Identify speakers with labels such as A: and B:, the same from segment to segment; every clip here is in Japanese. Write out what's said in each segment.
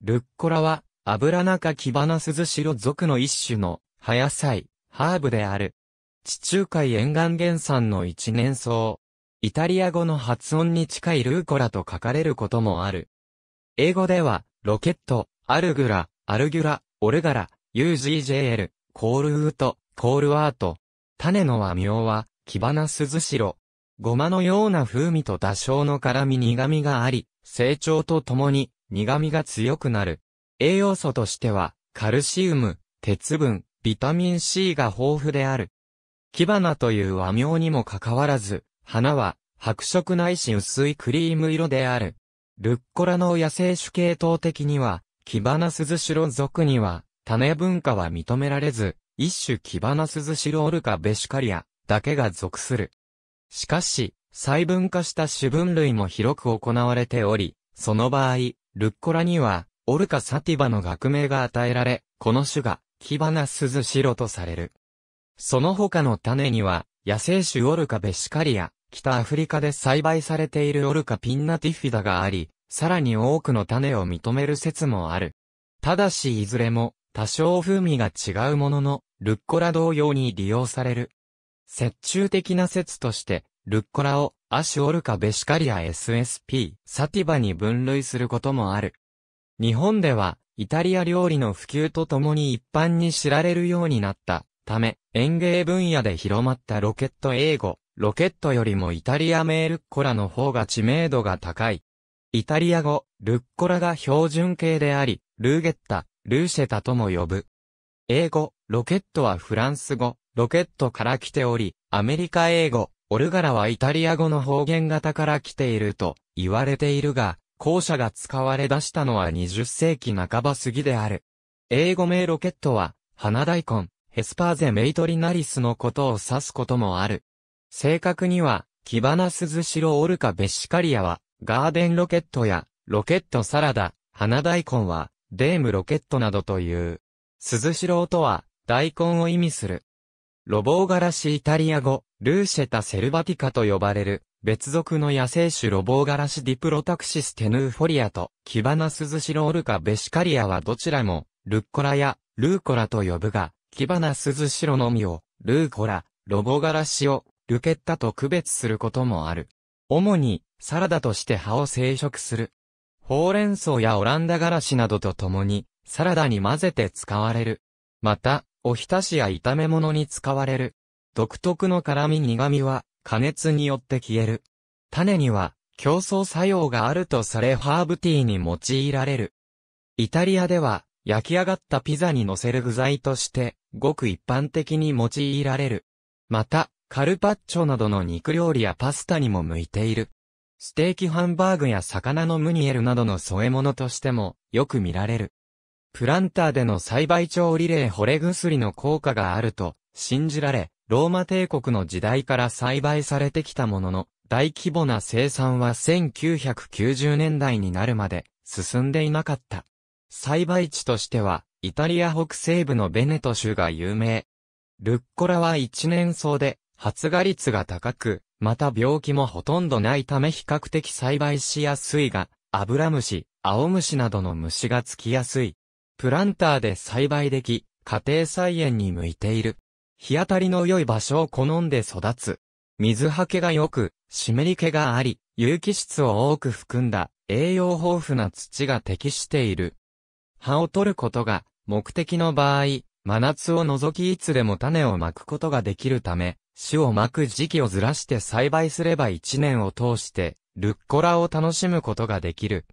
A: ルッコラは、油中木花鈴キバナスズシロ属の一種の、葉野菜、ハーブである。地中海沿岸原産の一年草。イタリア語の発音に近いルーコラと書かれることもある。英語では、ロケット、アルグラ、アルギュラ、オルガラ、UGJL、コールウート、コールワート。種の和名は、キバナスズシロ。ごまのような風味と多少の辛み苦味があり、成長とともに苦味が強くなる。栄養素としては、カルシウム、鉄分、ビタミン C が豊富である。キバナという和名にもかかわらず、花は白色ないし薄いクリーム色である。ルッコラの野生種系統的には、キバナスズシロ属には、種文化は認められず、一種キバナスズシロオルカベシカリアだけが属する。しかし、細分化した種分類も広く行われており、その場合、ルッコラには、オルカサティバの学名が与えられ、この種が、キバナスズシロとされる。その他の種には、野生種オルカベシカリア、北アフリカで栽培されているオルカピンナティフィダがあり、さらに多くの種を認める説もある。ただしいずれも、多少風味が違うものの、ルッコラ同様に利用される。接中的な説として、ルッコラをアシュオルカベシカリア SSP、サティバに分類することもある。日本では、イタリア料理の普及とともに一般に知られるようになったため、園芸分野で広まったロケット英語、ロケットよりもイタリア名ルッコラの方が知名度が高い。イタリア語、ルッコラが標準形であり、ルーゲッタ、ルーシェタとも呼ぶ。英語、ロケットはフランス語、ロケットから来ており、アメリカ英語、オルガラはイタリア語の方言型から来ていると言われているが、校舎が使われ出したのは20世紀半ば過ぎである。英語名ロケットは、花大根、ヘスパーゼメイトリナリスのことを指すこともある。正確には、キバナスズシロオルカベシカリアは、ガーデンロケットや、ロケットサラダ、花大根は、デームロケットなどという。鈴代とは、大根を意味する。ロボウガラシイタリア語、ルーシェタセルバティカと呼ばれる、別属の野生種ロボウガラシディプロタクシステヌーフォリアと、キバナスズシロオルカベシカリアはどちらも、ルッコラや、ルーコラと呼ぶが、キバナスズシロのみを、ルーコラ、ロボウガラシを、ルケッタと区別することもある。主に、サラダとして葉を生殖する。ほうれん草やオランダガラシなどと共に、サラダに混ぜて使われる。また、おひたしや炒め物に使われる。独特の辛み苦味は、加熱によって消える。種には、競争作用があるとされハーブティーに用いられる。イタリアでは、焼き上がったピザに乗せる具材として、ごく一般的に用いられる。また、カルパッチョなどの肉料理やパスタにも向いている。ステーキハンバーグや魚のムニエルなどの添え物としても、よく見られる。プランターでの栽培調理例惚れ薬の効果があると信じられ、ローマ帝国の時代から栽培されてきたものの、大規模な生産は1990年代になるまで進んでいなかった。栽培地としては、イタリア北西部のベネト州が有名。ルッコラは一年草で、発芽率が高く、また病気もほとんどないため比較的栽培しやすいが、アブラムシ、アオムシなどの虫がつきやすい。プランターで栽培でき、家庭菜園に向いている。日当たりの良い場所を好んで育つ。水はけが良く、湿り気があり、有機質を多く含んだ栄養豊富な土が適している。葉を取ることが目的の場合、真夏を除きいつでも種をまくことができるため、種をまく時期をずらして栽培すれば一年を通して、ルッコラを楽しむことができる。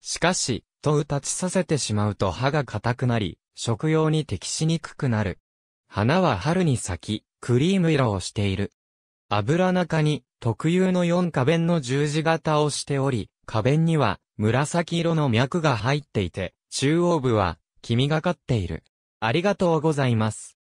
A: しかし、とう立ちさせてしまうと葉が硬くなり、食用に適しにくくなる。花は春に咲き、クリーム色をしている。油中に特有の4花弁の十字型をしており、花弁には紫色の脈が入っていて、中央部は黄みがかっている。ありがとうございます。